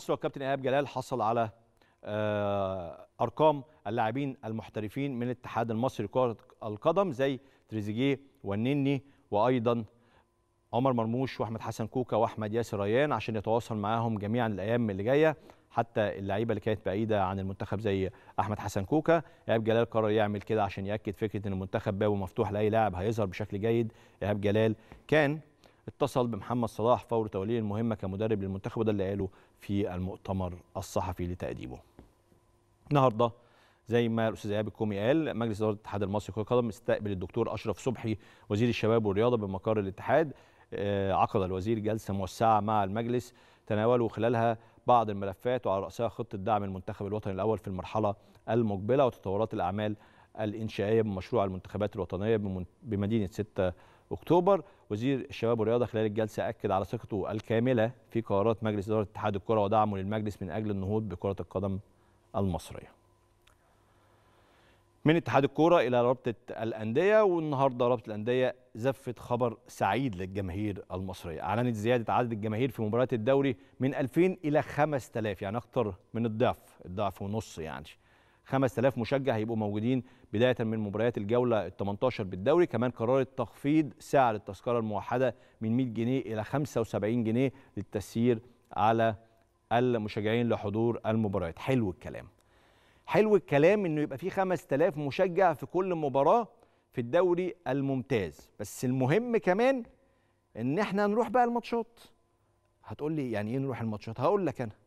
مصر والكابتن ايهاب جلال حصل على آه، ارقام اللاعبين المحترفين من الاتحاد المصري لكره القدم زي تريزيجيه والنني وايضا عمر مرموش واحمد حسن كوكا واحمد ياسر ريان عشان يتواصل معاهم جميعا الايام اللي جايه حتى اللعيبه اللي كانت بعيده عن المنتخب زي احمد حسن كوكا ايهاب جلال قرر يعمل كده عشان ياكد فكره ان المنتخب بابه مفتوح لاي لاعب هيظهر بشكل جيد ايهاب جلال كان اتصل بمحمد صلاح فور توليه المهمه كمدرب للمنتخب وده اللي قاله في المؤتمر الصحفي لتقديمه. النهارده زي ما الاستاذ ايهاب الكومي قال مجلس اداره الاتحاد المصري لكره القدم استقبل الدكتور اشرف صبحي وزير الشباب والرياضه بمقر الاتحاد آه، عقد الوزير جلسه موسعه مع المجلس تناولوا خلالها بعض الملفات وعلى راسها خطه دعم المنتخب الوطني الاول في المرحله المقبله وتطورات الاعمال الانشائيه بمشروع المنتخبات الوطنيه بمدينه 6 اكتوبر وزير الشباب والرياضه خلال الجلسه اكد على ثقته الكامله في قرارات مجلس اداره اتحاد الكره ودعمه للمجلس من اجل النهوض بكره القدم المصريه من اتحاد الكوره الى رابطه الانديه والنهارده رابطه الانديه زفت خبر سعيد للجماهير المصريه اعلنت زياده عدد الجماهير في مباريات الدوري من 2000 الى 5000 يعني اكتر من الضعف الضعف ونص يعني 5000 مشجع هيبقوا موجودين بدايه من مباريات الجوله ال 18 بالدوري كمان قررت تخفيض سعر التذكره الموحده من 100 جنيه الى 75 جنيه للتسيير على المشجعين لحضور المباريات حلو الكلام حلو الكلام انه يبقى في 5000 مشجع في كل مباراه في الدوري الممتاز بس المهم كمان ان احنا نروح بقى الماتشات هتقول لي يعني ايه نروح الماتشات هقول لك انا